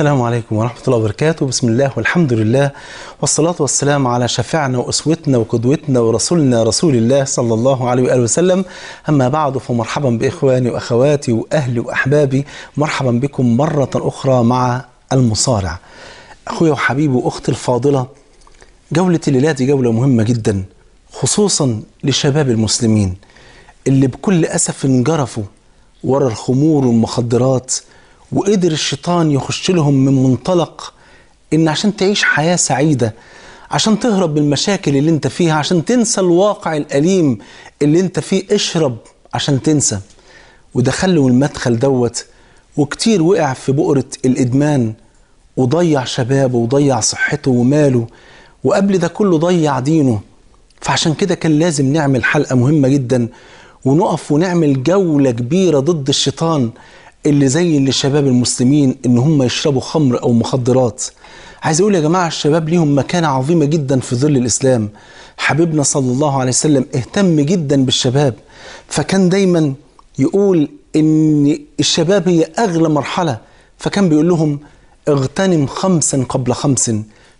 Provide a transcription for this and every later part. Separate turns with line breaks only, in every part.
السلام عليكم ورحمة الله وبركاته بسم الله والحمد لله والصلاة والسلام على شفعنا وأسوتنا وقدوتنا ورسولنا رسول الله صلى الله عليه وآله وسلم أما بعد فمرحبا بإخواني وأخواتي وأهلي وأحبابي مرحبا بكم مرة أخرى مع المصارع أخويا وحبيبي وأختي الفاضلة جولة الليلة دي جولة مهمة جدا خصوصا لشباب المسلمين اللي بكل أسف انجرفوا ورا الخمور والمخدرات وقدر الشيطان يخش لهم من منطلق ان عشان تعيش حياه سعيده عشان تهرب من المشاكل اللي انت فيها عشان تنسى الواقع الاليم اللي انت فيه اشرب عشان تنسى ودخلوا المدخل دوت وكتير وقع في بؤره الادمان وضيع شبابه وضيع صحته وماله وقبل ده كله ضيع دينه فعشان كده كان لازم نعمل حلقه مهمه جدا ونقف ونعمل جوله كبيره ضد الشيطان اللي زي اللي الشباب المسلمين ان هم يشربوا خمر او مخدرات عايز اقول يا جماعه الشباب ليهم مكانه عظيمه جدا في ظل الاسلام حبيبنا صلى الله عليه وسلم اهتم جدا بالشباب فكان دايما يقول ان الشباب هي اغلى مرحله فكان بيقول لهم اغتنم خمسا قبل خمس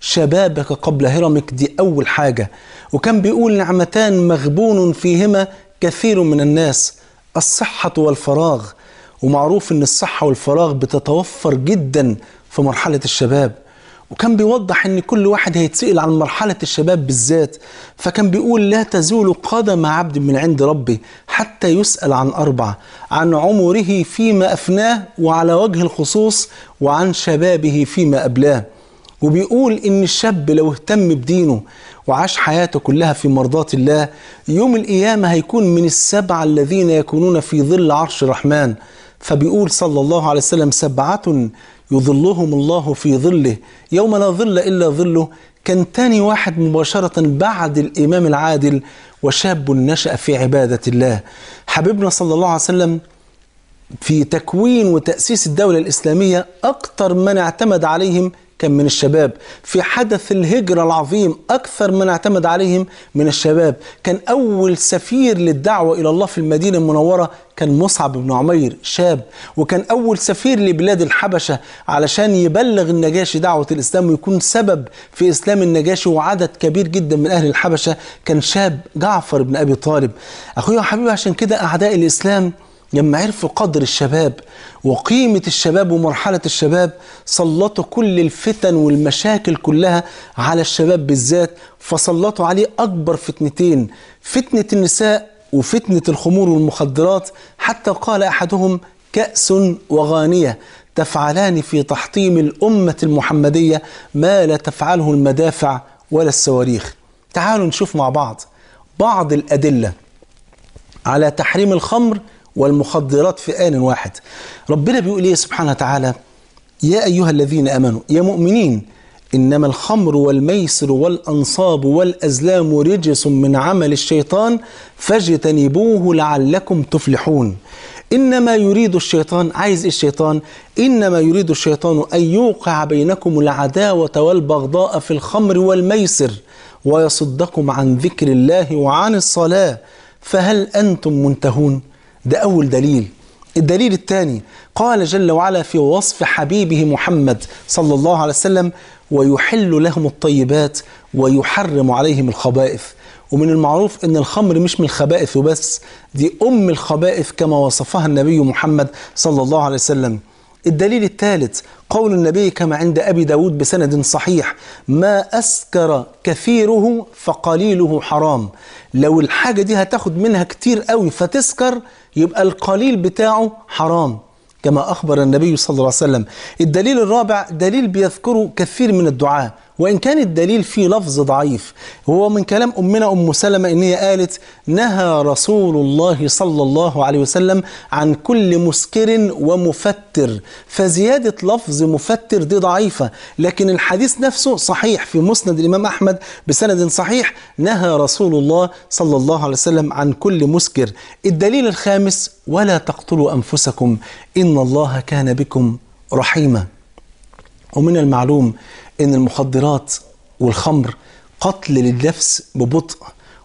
شبابك قبل هرمك دي اول حاجه وكان بيقول نعمتان مغبون فيهما كثير من الناس الصحه والفراغ ومعروف ان الصحه والفراغ بتتوفر جدا في مرحله الشباب وكان بيوضح ان كل واحد هيتسأل عن مرحلة الشباب بالذات فكان بيقول لا تزول قدم عبد من عند ربه حتى يسأل عن أربع عن عمره فيما أفناه وعلى وجه الخصوص وعن شبابه فيما أبلاه وبيقول إن الشاب لو اهتم بدينه وعاش حياته كلها في مرضاة الله يوم القيامة هيكون من السبعة الذين يكونون في ظل عرش الرحمن فبيقول صلى الله عليه وسلم سبعة يظلهم الله في ظله يوم لا ظل إلا ظله كان تاني واحد مباشرة بعد الإمام العادل وشاب نشأ في عبادة الله حبيبنا صلى الله عليه وسلم في تكوين وتأسيس الدولة الإسلامية أكثر من اعتمد عليهم كان من الشباب في حدث الهجرة العظيم أكثر من اعتمد عليهم من الشباب كان أول سفير للدعوة إلى الله في المدينة المنورة كان مصعب بن عمير شاب وكان أول سفير لبلاد الحبشة علشان يبلغ النجاشي دعوة الإسلام ويكون سبب في إسلام النجاشي وعدد كبير جدا من أهل الحبشة كان شاب جعفر بن أبي طالب أخويا وحبيبي عشان كده أعداء الإسلام لما عرفوا قدر الشباب وقيمة الشباب ومرحلة الشباب سلطوا كل الفتن والمشاكل كلها على الشباب بالذات فسلطوا عليه أكبر فتنتين فتنة النساء وفتنة الخمور والمخدرات حتى قال أحدهم كأس وغانية تفعلان في تحطيم الأمة المحمدية ما لا تفعله المدافع ولا الصواريخ تعالوا نشوف مع بعض بعض الأدلة على تحريم الخمر والمخدرات في آن واحد ربنا بيقول إيه سبحانه وتعالى يا أيها الذين أمنوا يا مؤمنين إنما الخمر والميسر والأنصاب والأزلام رجس من عمل الشيطان فاجتنبوه لعلكم تفلحون إنما يريد الشيطان عايز إيه الشيطان إنما يريد الشيطان أن يوقع بينكم العداوة والبغضاء في الخمر والميسر ويصدكم عن ذكر الله وعن الصلاة فهل أنتم منتهون ده أول دليل الدليل الثاني قال جل وعلا في وصف حبيبه محمد صلى الله عليه وسلم ويحل لهم الطيبات ويحرم عليهم الخبائث ومن المعروف ان الخمر مش من الخبائث وبس دي ام الخبائث كما وصفها النبي محمد صلى الله عليه وسلم الدليل الثالث قول النبي كما عند أبي داود بسند صحيح ما أسكر كثيره فقليله حرام لو الحاجة دي هتاخد منها كتير قوي فتسكر يبقى القليل بتاعه حرام كما أخبر النبي صلى الله عليه وسلم الدليل الرابع دليل بيذكره كثير من الدعاء وإن كان الدليل فيه لفظ ضعيف هو من كلام أمنا أم سلمة إن هي قالت نهى رسول الله صلى الله عليه وسلم عن كل مسكر ومفتر فزيادة لفظ مفتر دي ضعيفة لكن الحديث نفسه صحيح في مسند الإمام أحمد بسند صحيح نهى رسول الله صلى الله عليه وسلم عن كل مسكر الدليل الخامس ولا تقتلوا أنفسكم إن الله كان بكم رحيما ومن المعلوم ان المخدرات والخمر قتل للنفس ببطء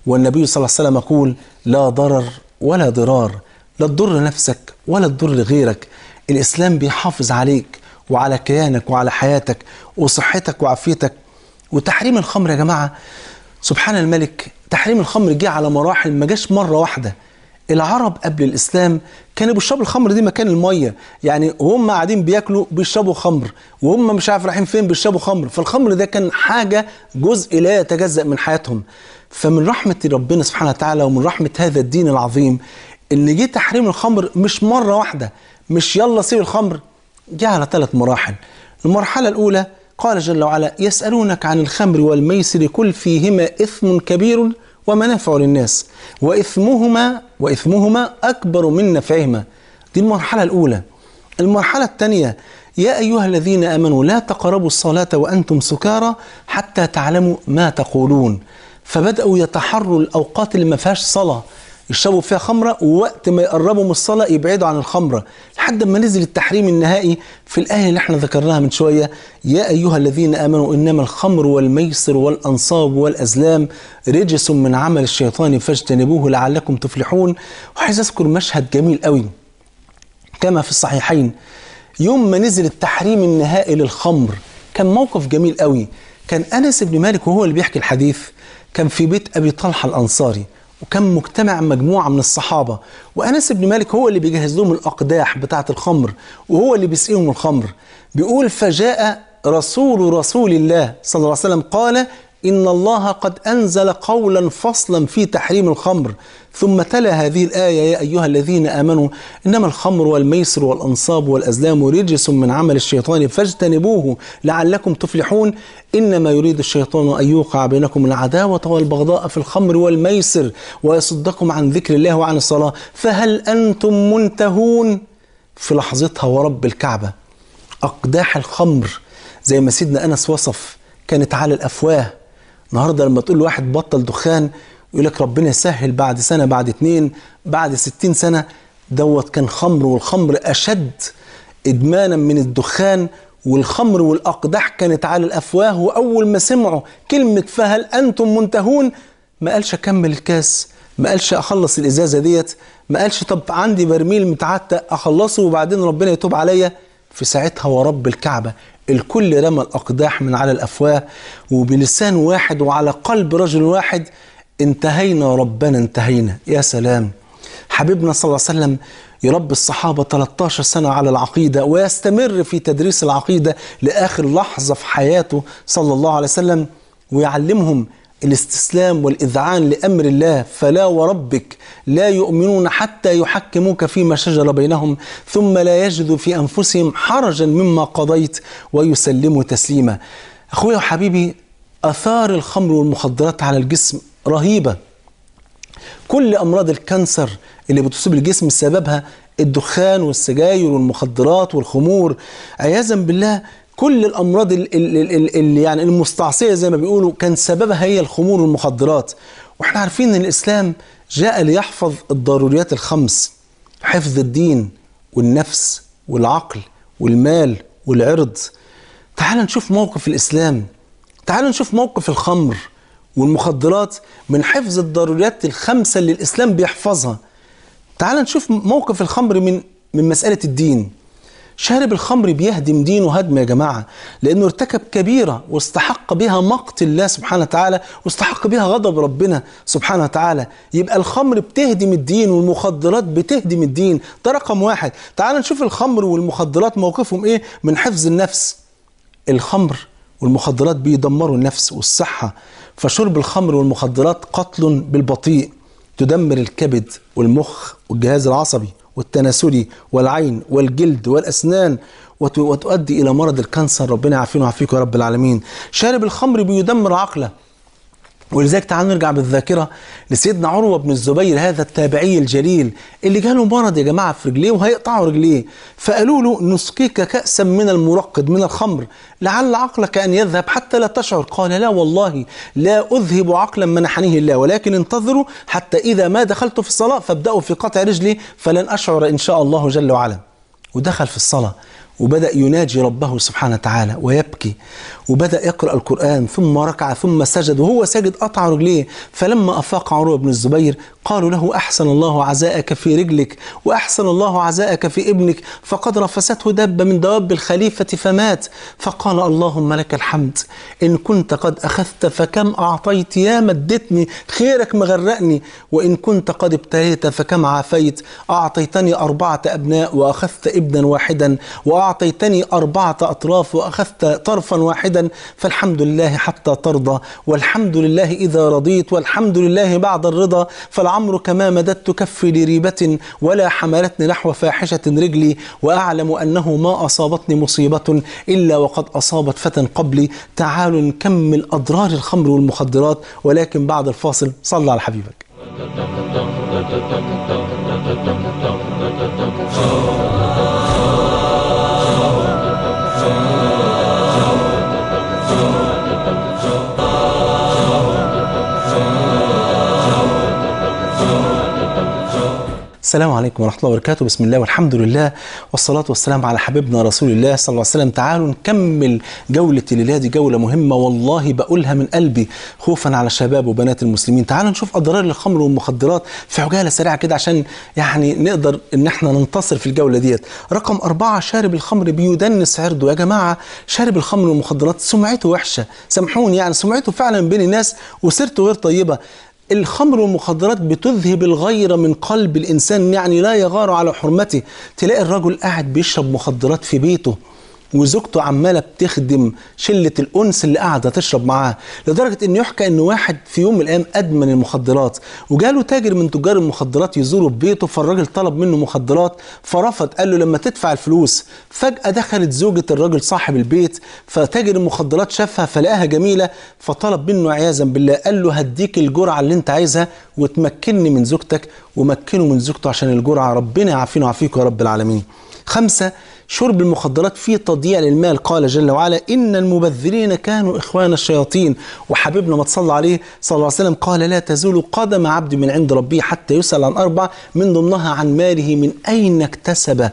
والنبي صلى الله عليه وسلم يقول لا ضرر ولا ضرار لا تضر نفسك ولا تضر غيرك الاسلام بيحافظ عليك وعلى كيانك وعلى حياتك وصحتك وعافيتك وتحريم الخمر يا جماعه سبحان الملك تحريم الخمر جه على مراحل ما جاش مره واحده العرب قبل الاسلام كانوا بيشربوا الخمر دي مكان الميه يعني وهم قاعدين بياكلوا بيشربوا خمر وهم مش عارف رايحين فين بيشربوا خمر فالخمر ده كان حاجه جزء لا يتجزا من حياتهم فمن رحمه ربنا سبحانه وتعالى ومن رحمه هذا الدين العظيم ان جه تحريم الخمر مش مره واحده مش يلا سيب الخمر جه على ثلاث مراحل المرحله الاولى قال جل وعلا يسالونك عن الخمر والميسر كل فيهما اثم كبير ومنافع للناس واثمهما وإثمهما أكبر من نفعهما دي المرحلة الأولى المرحلة الثانية يا أيها الذين آمنوا لا تقربوا الصلاة وأنتم سكارى حتى تعلموا ما تقولون فبدأوا يتحروا الأوقات اللي ما فيهاش صلاة يشربوا فيها خمره ووقت ما يقربوا من الصلاه يبعدوا عن الخمره لحد ما نزل التحريم النهائي في الايه اللي احنا ذكرناها من شويه يا ايها الذين امنوا انما الخمر والميسر والانصاب والازلام رجس من عمل الشيطان فاجتنبوه لعلكم تفلحون وعايز اذكر مشهد جميل قوي كما في الصحيحين يوم ما نزل التحريم النهائي للخمر كان موقف جميل قوي كان انس بن مالك وهو اللي بيحكي الحديث كان في بيت ابي طلحه الانصاري وكان مجتمع مجموعة من الصحابة وأنس بن مالك هو اللي بيجهز لهم الأقداح بتاعة الخمر وهو اللي بيسقيهم الخمر بيقول فجاء رسول رسول الله صلى الله عليه وسلم قال إن الله قد أنزل قولا فصلا في تحريم الخمر ثم تلا هذه الآية يا أيها الذين آمنوا إنما الخمر والميسر والأنصاب والأزلام رجس من عمل الشيطان فاجتنبوه لعلكم تفلحون إنما يريد الشيطان أن يوقع بينكم العداوة والبغضاء في الخمر والميسر ويصدكم عن ذكر الله وعن الصلاة فهل أنتم منتهون في لحظتها ورب الكعبة أقداح الخمر زي ما سيدنا أنس وصف كانت على الأفواه النهارده لما تقول لواحد بطل دخان يقول لك ربنا يسهل بعد سنه بعد اتنين بعد ستين سنه دوت كان خمر والخمر اشد ادمانا من الدخان والخمر والاقداح كانت على الافواه واول ما سمعوا كلمه فهل انتم منتهون ما قالش اكمل الكاس ما قالش اخلص الازازه ديت ما قالش طب عندي برميل متعتق اخلصه وبعدين ربنا يتوب عليا في ساعتها ورب الكعبه الكل رمى الأقداح من على الأفواه وبلسان واحد وعلى قلب رجل واحد انتهينا ربنا انتهينا يا سلام حبيبنا صلى الله عليه وسلم يربي الصحابة 13 سنة على العقيدة ويستمر في تدريس العقيدة لآخر لحظة في حياته صلى الله عليه وسلم ويعلمهم الاستسلام والإذعان لأمر الله فلا وربك لا يؤمنون حتى يحكموك فيما شجر بينهم ثم لا يجدوا في أنفسهم حرجا مما قضيت ويسلموا تسليما أخويا وحبيبي أثار الخمر والمخدرات على الجسم رهيبة كل أمراض الكانسر اللي بتصيب الجسم سببها الدخان والسجاير والمخدرات والخمور عياذا بالله كل الامراض اللي يعني المستعصيه زي ما بيقولوا كان سببها هي الخمور والمخدرات واحنا عارفين ان الاسلام جاء ليحفظ الضروريات الخمس حفظ الدين والنفس والعقل والمال والعرض تعال نشوف موقف الاسلام تعال نشوف موقف الخمر والمخدرات من حفظ الضروريات الخمسه اللي الاسلام بيحفظها تعال نشوف موقف الخمر من من مساله الدين شارب الخمر بيهدم دينه هدم يا جماعة لأنه ارتكب كبيرة واستحق بها مقت الله سبحانه وتعالى واستحق بها غضب ربنا سبحانه وتعالى يبقى الخمر بتهدم الدين والمخدرات بتهدم الدين ده رقم واحد تعال نشوف الخمر والمخدرات موقفهم إيه من حفظ النفس الخمر والمخدرات بيدمروا النفس والصحة فشرب الخمر والمخدرات قتل بالبطيء تدمر الكبد والمخ والجهاز العصبي والتناسلي والعين والجلد والأسنان وتؤدي إلى مرض الكانسر ربنا يعافينا ويعافيكم يا رب العالمين شارب الخمر بيدمر عقله ولذلك تعالوا نرجع بالذاكرة لسيدنا عروة بن الزبير هذا التابعي الجليل اللي جاله مرض يا جماعة في رجليه وهيقطعوا رجليه فقالوا له نسقيك كأسا من المرقد من الخمر لعل عقلك أن يذهب حتى لا تشعر قال لا والله لا أذهب عقلا منحنيه الله ولكن انتظروا حتى إذا ما دخلت في الصلاة فابدأوا في قطع رجلي فلن أشعر إن شاء الله جل وعلا ودخل في الصلاة وبدأ يناجي ربه سبحانه وتعالى ويبكي وبدأ يقرأ القرآن ثم ركع ثم سجد وهو ساجد قطع رجليه فلما أفاق عروة بن الزبير قالوا له أحسن الله عزاءك في رجلك وأحسن الله عزاءك في ابنك فقد رفسته دب من دواب الخليفة فمات فقال اللهم لك الحمد إن كنت قد أخذت فكم أعطيت يا مدتني خيرك مغرقني وإن كنت قد ابتليت فكم عافيت أعطيتني أربعة أبناء وأخذت ابنا واحدا وأعطيتني وأعطيتني أربعة أطراف وأخذت طرفا واحدا فالحمد لله حتى ترضى والحمد لله إذا رضيت والحمد لله بعد الرضا فلعمرك ما مددت كفي لريبة ولا حملتني نحو فاحشة رجلي وأعلم أنه ما أصابتني مصيبة إلا وقد أصابت فتى قبلي تعالوا نكمل أضرار الخمر والمخدرات ولكن بعد الفاصل صلى على حبيبك السلام عليكم ورحمة الله وبركاته بسم الله والحمد لله والصلاة والسلام على حبيبنا رسول الله صلى الله عليه وسلم تعالوا نكمل جولة الليلة دي جولة مهمة والله بقولها من قلبي خوفا على شباب وبنات المسلمين تعالوا نشوف أضرار الخمر والمخدرات في عجالة سريعة كده عشان يعني نقدر إن احنا ننتصر في الجولة ديت رقم أربعة شارب الخمر بيدنس عرضه يا جماعة شارب الخمر والمخدرات سمعته وحشة سامحوني يعني سمعته فعلا بين الناس وسيرته غير طيبة الخمر والمخدرات بتذهب الغيرة من قلب الإنسان يعني لا يغار على حرمته تلاقي الرجل قاعد بيشرب مخدرات في بيته وزوجته عماله بتخدم شله الانس اللي قاعده تشرب معاه لدرجه ان يحكى ان واحد في يوم من الايام ادمن المخدرات وجاله تاجر من تجار المخدرات يزوره في بيته فالراجل طلب منه مخدرات فرفض قال له لما تدفع الفلوس فجاه دخلت زوجه الراجل صاحب البيت فتاجر المخدرات شافها فلقاها جميله فطلب منه عياذا بالله قال له هديك الجرعه اللي انت عايزها وتمكنني من زوجتك ومكنه من زوجته عشان الجرعه ربنا يعافينا ويعافيكم يا رب العالمين خمسة شرب المخدرات فيه تضييع للمال قال جل وعلا إن المبذرين كانوا إخوان الشياطين وحبيبنا ما تصلى عليه صلى الله عليه وسلم قال لا تزول قدم عبد من عند ربه حتى يسأل عن أربع من ضمنها عن ماله من أين اكتسب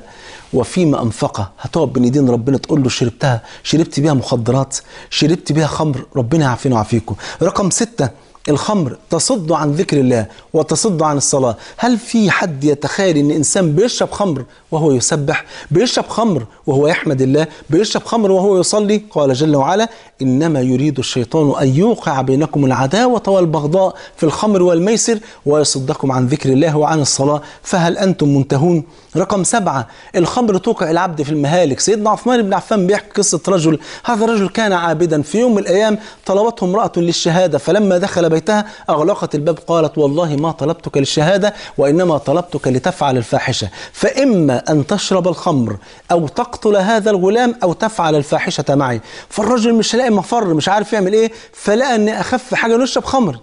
وفيما أنفقه هتقعد بين ايدين ربنا تقول له شربتها شربت بيها مخدرات شربت بيها خمر ربنا يعافينا ويعافيكم رقم ستة الخمر تصد عن ذكر الله وتصد عن الصلاة هل في حد يتخيل ان انسان بيشرب خمر وهو يسبح بيشرب خمر وهو يحمد الله بيشرب خمر وهو يصلي قال جل وعلا انما يريد الشيطان ان يوقع بينكم العداوة والبغضاء في الخمر والميسر ويصدكم عن ذكر الله وعن الصلاة فهل انتم منتهون رقم سبعة الخمر توقع العبد في المهالك سيدنا عثمان بن عفان بيحكي قصة رجل هذا الرجل كان عابدا في يوم من الايام طلبته امرأة للشهادة فلما دخل بيت رأيتها أغلقت الباب قالت والله ما طلبتك للشهادة وإنما طلبتك لتفعل الفاحشة فإما أن تشرب الخمر أو تقتل هذا الغلام أو تفعل الفاحشة معي فالرجل مش لاقي مفر مش عارف يعمل إيه فلقى أن أخف حاجة نشرب خمر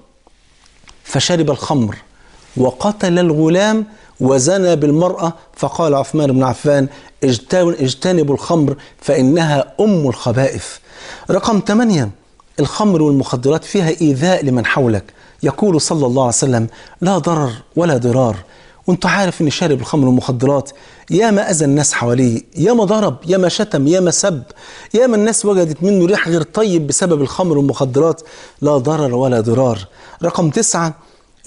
فشرب الخمر وقتل الغلام وزنى بالمرأة فقال عثمان بن عفان اجتنبوا الخمر فإنها أم الخبائث رقم ثمانية الخمر والمخدرات فيها إيذاء لمن حولك يقول صلى الله عليه وسلم لا ضرر ولا ضرار وانت عارف ان شارب الخمر والمخدرات ياما اذى الناس حواليه ياما ضرب ياما شتم ياما سب ياما الناس وجدت منه ريح غير طيب بسبب الخمر والمخدرات لا ضرر ولا ضرار رقم تسعة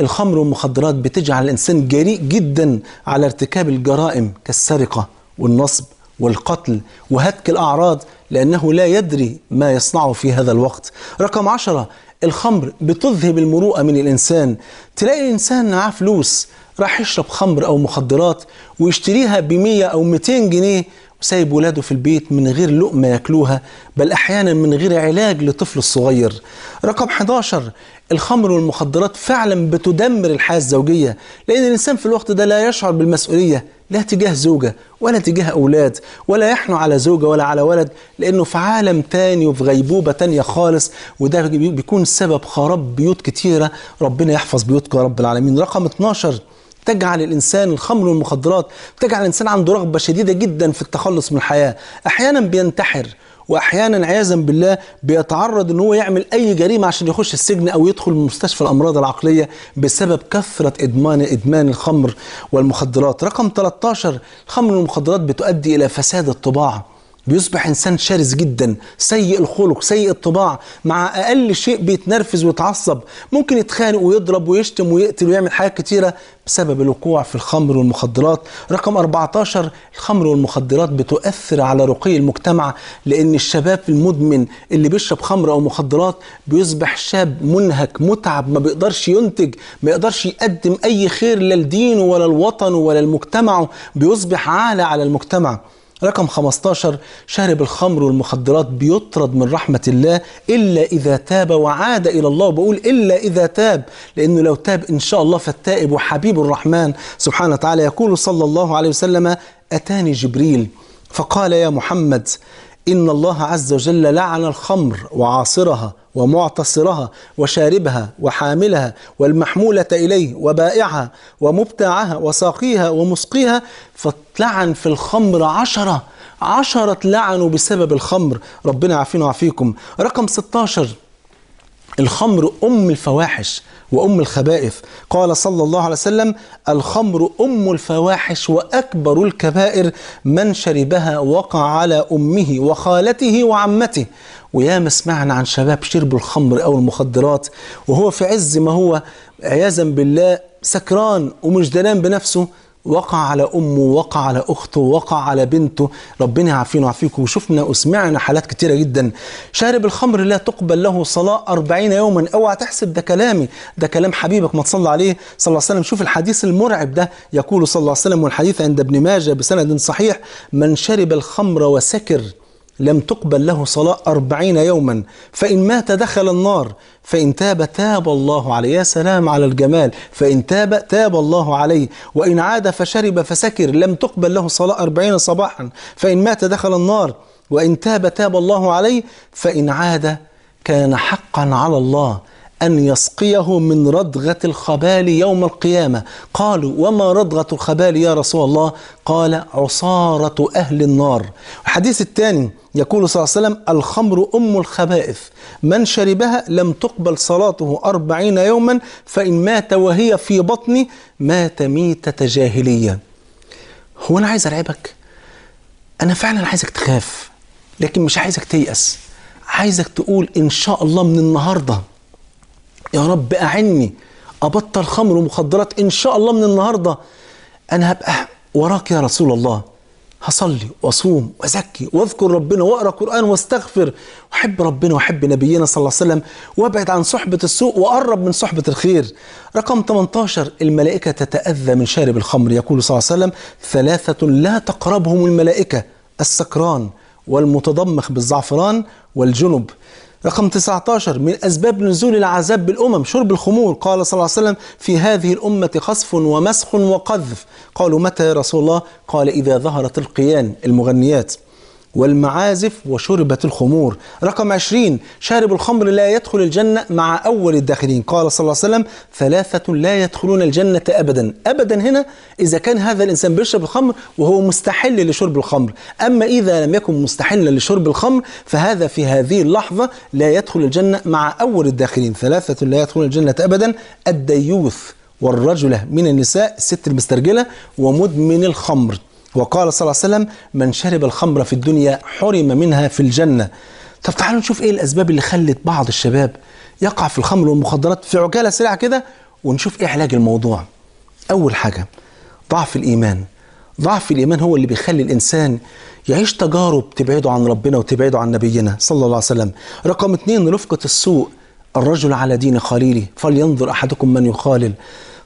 الخمر والمخدرات بتجعل الانسان جريء جدا على ارتكاب الجرائم كالسرقه والنصب والقتل وهتك الأعراض لأنه لا يدري ما يصنعه في هذا الوقت رقم عشرة الخمر بتذهب المروءة من الإنسان تلاقي الإنسان معاه فلوس راح يشرب خمر أو مخدرات ويشتريها بمية أو 200 جنيه وسايب ولاده في البيت من غير لقمة ياكلوها بل أحيانا من غير علاج لطفل الصغير رقم 11 الخمر والمخدرات فعلا بتدمر الحياه الزوجيه لان الانسان في الوقت ده لا يشعر بالمسؤوليه لا تجاه زوجه ولا تجاه اولاد ولا يحنو على زوجه ولا على ولد لانه في عالم تاني وفي غيبوبه تانيه خالص وده بيكون سبب خراب بيوت كتيره ربنا يحفظ بيوتك يا رب العالمين رقم 12 تجعل الانسان الخمر والمخدرات تجعل الانسان عنده رغبه شديده جدا في التخلص من الحياه احيانا بينتحر واحيانا عياذا بالله بيتعرض ان هو يعمل اي جريمه عشان يخش السجن او يدخل مستشفى الامراض العقليه بسبب كثره ادمان ادمان الخمر والمخدرات رقم 13 الخمر والمخدرات بتؤدي الى فساد الطباعه بيصبح انسان شرس جدا سيء الخلق سيء الطباع مع اقل شيء بيتنرفز ويتعصب ممكن يتخانق ويضرب ويشتم ويقتل ويعمل حاجات كتيره بسبب الوقوع في الخمر والمخدرات رقم 14 الخمر والمخدرات بتؤثر على رقي المجتمع لان الشباب المدمن اللي بيشرب خمر او مخدرات بيصبح شاب منهك متعب ما بيقدرش ينتج ما بيقدرش يقدم اي خير لا لدينه ولا لوطنه ولا لمجتمعه بيصبح عالة على المجتمع رقم 15 شارب الخمر والمخدرات بيطرد من رحمة الله إلا إذا تاب وعاد إلى الله بقول إلا إذا تاب لأنه لو تاب إن شاء الله فالتائب وحبيب الرحمن سبحانه وتعالى يقول صلى الله عليه وسلم أتاني جبريل فقال يا محمد إن الله عز وجل لعن الخمر وعاصرها ومعتصرها وشاربها وحاملها والمحمولة إليه وبائعها ومبتاعها وساقيها ومسقيها فاتلعن في الخمر عشرة عشرة لعنوا بسبب الخمر ربنا عافينا وعافيكم رقم 16 الخمر أم الفواحش وأم الخبائث قال صلى الله عليه وسلم الخمر أم الفواحش وأكبر الكبائر من شربها وقع على أمه وخالته وعمته ويا ما سمعنا عن شباب شربوا الخمر أو المخدرات وهو في عز ما هو عياذا بالله سكران ومش بنفسه وقع على امه وقع على اخته وقع على بنته ربنا يعافينا ويعافيكم وشفنا وسمعنا حالات كتيره جدا شارب الخمر لا تقبل له صلاه 40 يوما اوعى تحسب ده كلامي ده كلام حبيبك ما تصلى عليه صلى الله عليه وسلم شوف الحديث المرعب ده يقول صلى الله عليه وسلم والحديث عند ابن ماجه بسند صحيح من شرب الخمر وسكر لم تقبل له صلاة أربعين يوما فإن مات دخل النار فإن تاب تاب الله عليه يا سلام على الجمال فإن تاب تاب الله عليه وإن عاد فشرب فسكر لم تقبل له صلاة أربعين صباحا فإن مات دخل النار وإن تاب تاب الله عليه فإن عاد كان حقا على الله أن يسقيه من ردغة الخبال يوم القيامة قالوا وما ردغة الخبال يا رسول الله قال عصارة أهل النار الحديث الثاني يقول صلى الله عليه وسلم الخمر أم الخبائث من شربها لم تقبل صلاته أربعين يوما فإن مات وهي في بطني مات ميتة جاهلية هو أنا عايز أرعبك أنا فعلا عايزك تخاف لكن مش عايزك تيأس عايزك تقول إن شاء الله من النهارده يا رب أعني أبطل خمر ومخدرات إن شاء الله من النهاردة أنا هبقى وراك يا رسول الله هصلي واصوم وازكي واذكر ربنا واقرا قران واستغفر واحب ربنا واحب نبينا صلى الله عليه وسلم وابعد عن صحبه السوء واقرب من صحبه الخير. رقم 18 الملائكه تتاذى من شارب الخمر يقول صلى الله عليه وسلم ثلاثه لا تقربهم الملائكه السكران والمتضمخ بالزعفران والجنب. رقم 19 من أسباب نزول العذاب بالأمم شرب الخمور قال صلى الله عليه وسلم في هذه الأمة خصف ومسخ وقذف قالوا متى يا رسول الله قال إذا ظهرت القيان المغنيات والمعازف وشربت الخمور رقم 20 شارب الخمر لا يدخل الجنة مع أول الداخلين قال صلى الله عليه وسلم ثلاثة لا يدخلون الجنة أبدا أبدا هنا إذا كان هذا الإنسان بيشرب الخمر وهو مستحل لشرب الخمر أما إذا لم يكن مستحلا لشرب الخمر فهذا في هذه اللحظة لا يدخل الجنة مع أول الداخلين ثلاثة لا يدخلون الجنة أبدا الديوث والرجلة من النساء الست المسترجلة ومدمن الخمر وقال صلى الله عليه وسلم من شرب الخمر في الدنيا حرم منها في الجنة طب تعالوا نشوف ايه الاسباب اللي خلت بعض الشباب يقع في الخمر والمخدرات في عجالة سريعة كده ونشوف ايه علاج الموضوع اول حاجة ضعف الايمان ضعف الايمان هو اللي بيخلي الانسان يعيش تجارب تبعده عن ربنا وتبعده عن نبينا صلى الله عليه وسلم رقم اثنين رفقة السوء الرجل على دين خليله فلينظر احدكم من يخالل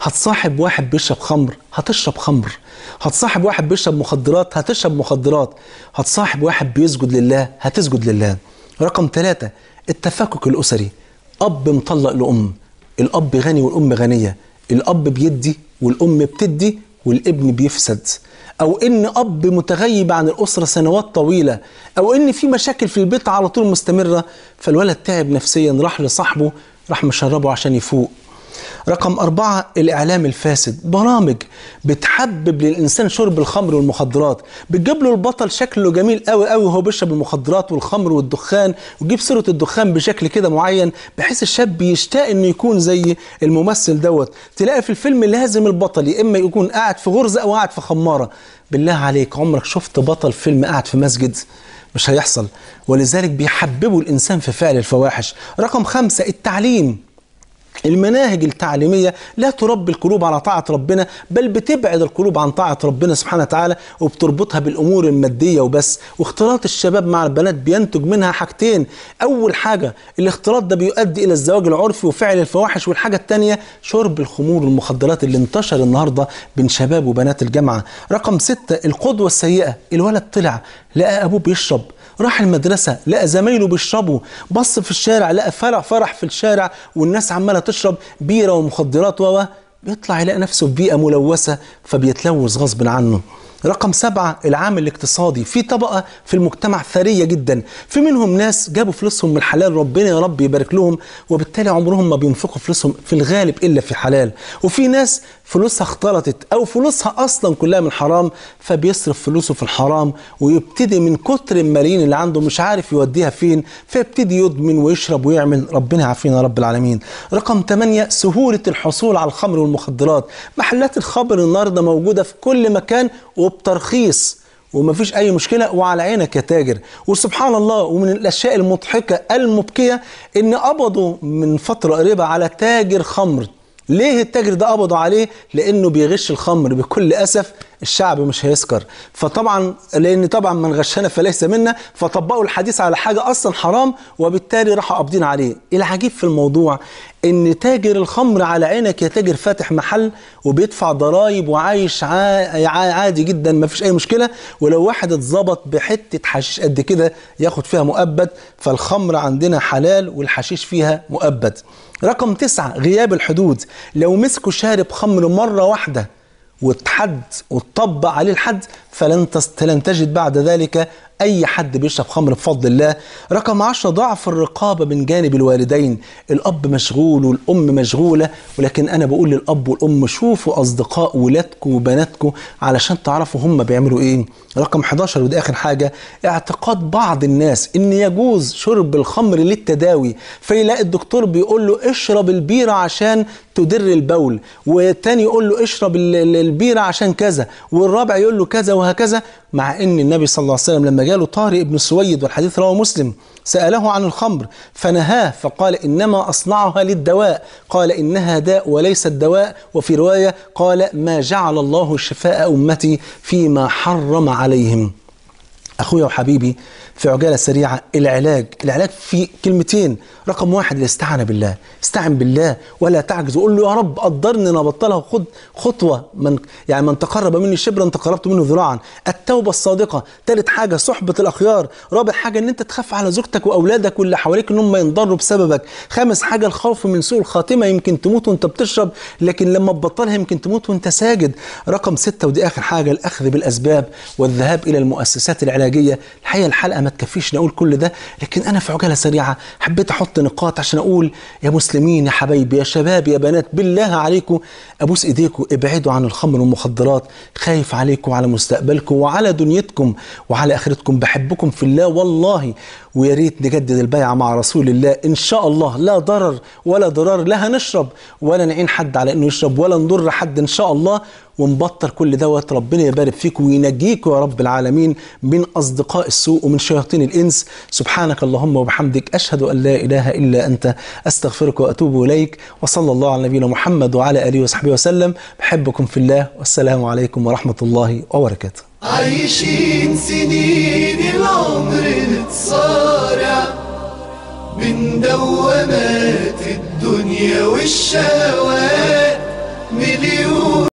هتصاحب واحد بيشرب خمر هتشرب خمر هتصاحب واحد بيشرب مخدرات هتشرب مخدرات هتصاحب واحد بيسجد لله هتسجد لله رقم ثلاثة التفكك الأسري أب مطلق لأم الأب غني والأم غنية الأب بيدي والأم بتدي والابن بيفسد او ان اب متغيب عن الاسره سنوات طويله او ان في مشاكل في البيت على طول مستمره فالولد تعب نفسيا راح لصاحبه راح مشربه عشان يفوق رقم أربعة الإعلام الفاسد برامج بتحبب للإنسان شرب الخمر والمخدرات بتجيب له البطل شكله جميل قوي قوي وهو بيشرب المخدرات والخمر والدخان وجيب صورة الدخان بشكل كده معين بحيث الشاب يشتاق إنه يكون زي الممثل دوت تلاقي في الفيلم لازم البطل يا إما يكون قاعد في غرزة أو قاعد في خمارة بالله عليك عمرك شفت بطل فيلم قاعد في مسجد مش هيحصل ولذلك بيحببوا الإنسان في فعل الفواحش رقم خمسة التعليم المناهج التعليميه لا تربي القلوب على طاعه ربنا بل بتبعد القلوب عن طاعه ربنا سبحانه وتعالى وبتربطها بالامور الماديه وبس واختلاط الشباب مع البنات بينتج منها حاجتين اول حاجه الاختلاط ده بيؤدي الى الزواج العرفي وفعل الفواحش والحاجه الثانيه شرب الخمور والمخدرات اللي انتشر النهارده بين شباب وبنات الجامعه رقم ستة القدوه السيئه الولد طلع لقى ابوه بيشرب راح المدرسه لقى زمايله بيشربوا بص في الشارع لقى فرح فرح في الشارع والناس عماله تشرب بيره ومخدرات و بيطلع يلاقي نفسه في بيئه ملوثه فبيتلوث غصب عنه رقم سبعة العامل الاقتصادي في طبقة في المجتمع ثرية جدا في منهم ناس جابوا فلوسهم من الحلال ربنا يا رب يبارك لهم وبالتالي عمرهم ما بينفقوا فلوسهم في الغالب إلا في حلال وفي ناس فلوسها اختلطت او فلوسها اصلا كلها من حرام فبيصرف فلوسه في الحرام ويبتدي من كتر الملايين اللي عنده مش عارف يوديها فين فيبتدي يدمن ويشرب ويعمل ربنا يعافينا رب العالمين. رقم 8 سهوله الحصول على الخمر والمخدرات، محلات الخمر النهارده موجوده في كل مكان وبترخيص وما فيش اي مشكله وعلى عينك يا تاجر وسبحان الله ومن الاشياء المضحكه المبكيه ان قبضوا من فتره قريبه على تاجر خمر ليه التاجر ده قبضوا عليه لانه بيغش الخمر بكل اسف الشعب مش هيسكر فطبعا لان طبعا من غشنا فليس منا فطبقوا الحديث على حاجه اصلا حرام وبالتالي راحوا قابضين عليه العجيب في الموضوع ان تاجر الخمر على عينك يا تاجر فاتح محل وبيدفع ضرائب وعايش عادي جدا ما فيش اي مشكله ولو واحد اتظبط بحته حشيش قد كده ياخد فيها مؤبد فالخمر عندنا حلال والحشيش فيها مؤبد رقم تسعة غياب الحدود لو مسكوا شارب خمر مرة واحدة واتحد واتطبق عليه الحد فلن لن تجد بعد ذلك أي حد بيشرب خمر بفضل الله رقم 10 ضعف الرقابة من جانب الوالدين الأب مشغول والأم مشغولة ولكن أنا بقول للأب والأم شوفوا أصدقاء ولادكم وبناتكم علشان تعرفوا هم بيعملوا إيه رقم 11 ودي آخر حاجة اعتقاد بعض الناس إن يجوز شرب الخمر للتداوي فيلاقي الدكتور بيقول له اشرب البيرة عشان تدر البول والتاني يقول له اشرب البيرة عشان كذا والرابع يقول له كذا وهكذا مع أن النبي صلى الله عليه وسلم لما جاله طارق بن سويد والحديث رواه مسلم سأله عن الخمر فنهاه فقال إنما أصنعها للدواء قال إنها داء وليس الدواء وفي رواية قال ما جعل الله شفاء أمتي فيما حرم عليهم اخويا وحبيبي في عجاله سريعه العلاج العلاج في كلمتين رقم واحد الاستعانه بالله استعن بالله ولا تعجز وقول له يا رب قدرني ان ابطلها وخد خطوه من يعني من تقرب مني شبرا تقربت منه ذراعا التوبه الصادقه ثالث حاجه صحبه الاخيار رابع حاجه ان انت تخاف على زوجتك واولادك واللي حواليك ان هم ينضروا بسببك خامس حاجه الخوف من سوء الخاتمه يمكن تموت وانت بتشرب لكن لما تبطلها يمكن تموت وانت ساجد رقم ستة ودي اخر حاجه الاخذ بالاسباب والذهاب الى المؤسسات العلاجية علاجيه الحقيقه الحلقه ما تكفيش نقول كل ده لكن انا في عجاله سريعه حبيت احط نقاط عشان اقول يا مسلمين يا حبايبي يا شباب يا بنات بالله عليكم ابوس ايديكم ابعدوا عن الخمر والمخدرات خايف عليكم وعلى مستقبلكم وعلى دنيتكم وعلى اخرتكم بحبكم في الله والله ويا ريت نجدد البيعه مع رسول الله ان شاء الله لا ضرر ولا ضرار لا هنشرب ولا نعين حد على انه يشرب ولا نضر حد ان شاء الله ونبطل كل دوت ربنا يبارك فيك وينجيك يا رب العالمين من أصدقاء السوء ومن شياطين الإنس سبحانك اللهم وبحمدك أشهد أن لا إله إلا أنت أستغفرك وأتوب إليك وصلى الله على نبينا محمد وعلى آله وصحبه وسلم بحبكم في الله والسلام عليكم ورحمة الله وبركاته عايشين سنين العمر نتصارع من دوامات الدنيا والشهوات مليون